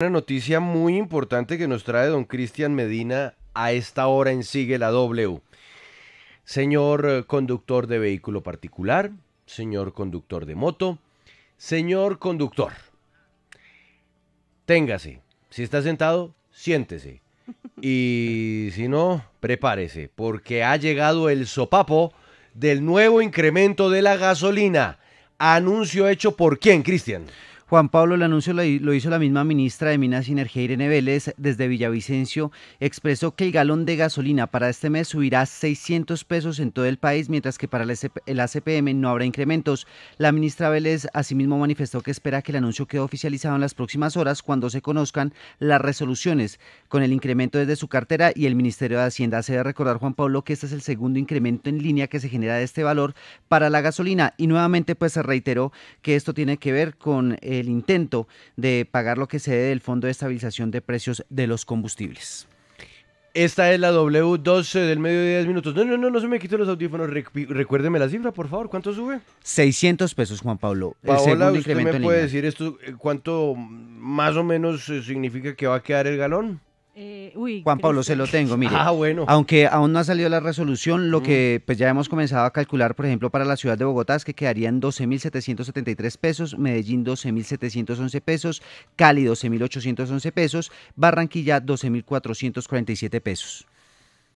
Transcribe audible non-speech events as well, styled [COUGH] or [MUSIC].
Una noticia muy importante que nos trae don Cristian Medina a esta hora en Sigue la W. Señor eh, conductor de vehículo particular, señor conductor de moto, señor conductor, téngase. Si está sentado, siéntese. Y [LAUGHS] si no, prepárese, porque ha llegado el sopapo del nuevo incremento de la gasolina. Anuncio hecho por quién, Cristian. Juan Pablo, el anuncio lo hizo la misma ministra de Minas y Energía, Irene Vélez, desde Villavicencio, expresó que el galón de gasolina para este mes subirá 600 pesos en todo el país, mientras que para el ACPM no habrá incrementos. La ministra Vélez asimismo manifestó que espera que el anuncio quede oficializado en las próximas horas cuando se conozcan las resoluciones con el incremento desde su cartera y el Ministerio de Hacienda. Se debe recordar, Juan Pablo, que este es el segundo incremento en línea que se genera de este valor para la gasolina y nuevamente pues se reiteró que esto tiene que ver con... Eh, el intento de pagar lo que se dé del Fondo de Estabilización de Precios de los Combustibles. Esta es la W12 del Medio de 10 minutos. No, no, no, no se me quiten los audífonos. recuérdeme la cifra, por favor. ¿Cuánto sube? 600 pesos, Juan Pablo. Paola, ¿usted me puede decir esto? Eh, ¿Cuánto más o menos eh, significa que va a quedar el galón? Juan Pablo, se lo tengo, mire. Ah, bueno. Aunque aún no ha salido la resolución, lo mm. que pues ya hemos comenzado a calcular, por ejemplo, para la ciudad de Bogotá es que quedarían 12.773 pesos, Medellín 12.711 pesos, Cali 12.811 pesos, Barranquilla 12.447 pesos.